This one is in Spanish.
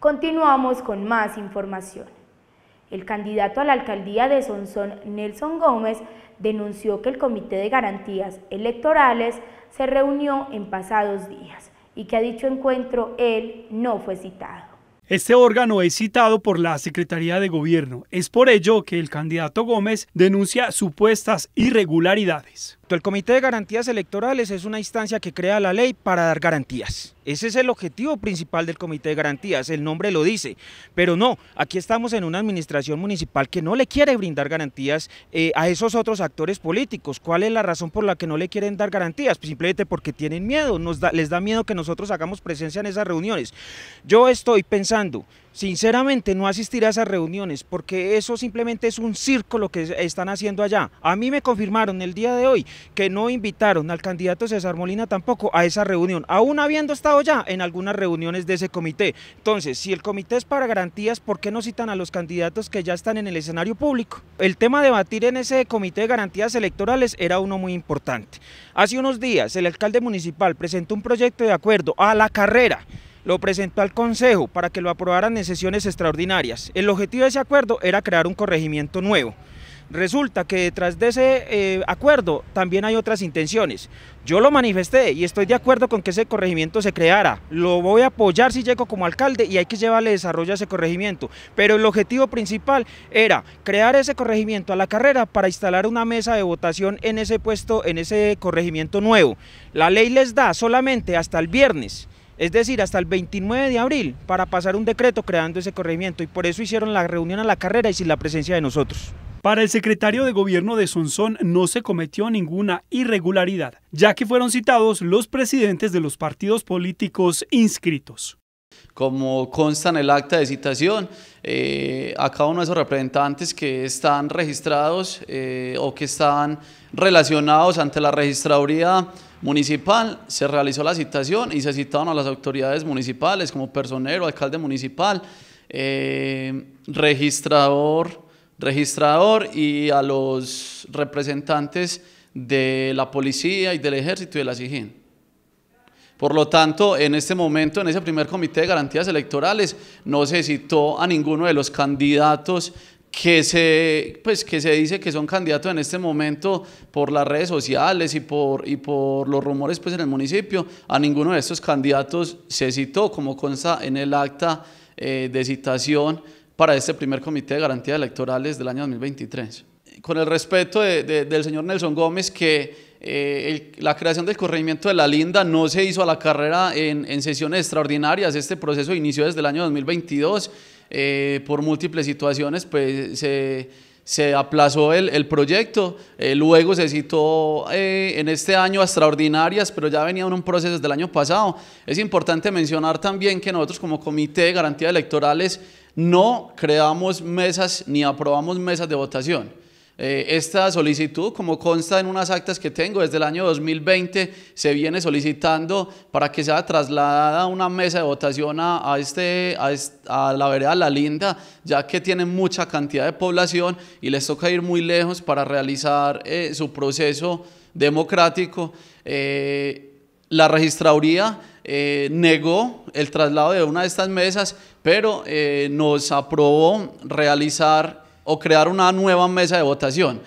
Continuamos con más información. El candidato a la alcaldía de Sonsón, Nelson Gómez, denunció que el Comité de Garantías Electorales se reunió en pasados días y que a dicho encuentro él no fue citado. Este órgano es citado por la Secretaría de Gobierno. Es por ello que el candidato Gómez denuncia supuestas irregularidades el Comité de Garantías Electorales es una instancia que crea la ley para dar garantías. Ese es el objetivo principal del Comité de Garantías, el nombre lo dice. Pero no, aquí estamos en una administración municipal que no le quiere brindar garantías eh, a esos otros actores políticos. ¿Cuál es la razón por la que no le quieren dar garantías? Pues simplemente porque tienen miedo, nos les da miedo que nosotros hagamos presencia en esas reuniones. Yo estoy pensando, sinceramente, no asistir a esas reuniones porque eso simplemente es un círculo que están haciendo allá. A mí me confirmaron el día de hoy que no invitaron al candidato César Molina tampoco a esa reunión, aún habiendo estado ya en algunas reuniones de ese comité. Entonces, si el comité es para garantías, ¿por qué no citan a los candidatos que ya están en el escenario público? El tema de debatir en ese comité de garantías electorales era uno muy importante. Hace unos días, el alcalde municipal presentó un proyecto de acuerdo a la carrera lo presentó al Consejo para que lo aprobaran en sesiones extraordinarias. El objetivo de ese acuerdo era crear un corregimiento nuevo. Resulta que detrás de ese eh, acuerdo también hay otras intenciones. Yo lo manifesté y estoy de acuerdo con que ese corregimiento se creara. Lo voy a apoyar si llego como alcalde y hay que llevarle desarrollo a ese corregimiento. Pero el objetivo principal era crear ese corregimiento a la carrera para instalar una mesa de votación en ese puesto, en ese corregimiento nuevo. La ley les da solamente hasta el viernes es decir, hasta el 29 de abril, para pasar un decreto creando ese corregimiento. Y por eso hicieron la reunión a la carrera y sin la presencia de nosotros. Para el secretario de gobierno de Sonsón no se cometió ninguna irregularidad, ya que fueron citados los presidentes de los partidos políticos inscritos. Como consta en el acta de citación, eh, a cada uno de esos representantes que están registrados eh, o que están relacionados ante la registraduría municipal, se realizó la citación y se citaron a las autoridades municipales como personero, alcalde municipal, eh, registrador registrador y a los representantes de la policía y del ejército y de la SIGIN. Por lo tanto, en este momento, en ese primer comité de garantías electorales, no se citó a ninguno de los candidatos que se, pues, que se dice que son candidatos en este momento por las redes sociales y por, y por los rumores pues, en el municipio. A ninguno de estos candidatos se citó, como consta en el acta eh, de citación para este primer comité de garantía electorales del año 2023. Con el respeto del señor Nelson Gómez, que eh, la creación del corregimiento de la Linda no se hizo a la carrera en, sesiones extraordinarias, este proceso inició desde el año 2022, eh, por múltiples situaciones pues se, aplazó el, proyecto, eh, luego se citó en este año extraordinarias, pero ya venía un proceso desde el año pasado. Es importante mencionar también que nosotros como Comité de Garantía Electorales no creamos mesas ni aprobamos mesas de votación. Eh, esta solicitud, como consta en unas actas que tengo desde el año 2020, se viene solicitando para que sea trasladada una mesa de votación a, este, la vereda La Linda, ya que tiene mucha cantidad de población y les toca ir muy lejos para realizar eh, su proceso democrático. Eh, la registraduría eh, negó el traslado de una de estas mesas, pero eh, nos aprobó realizar o crear una nueva mesa de votación.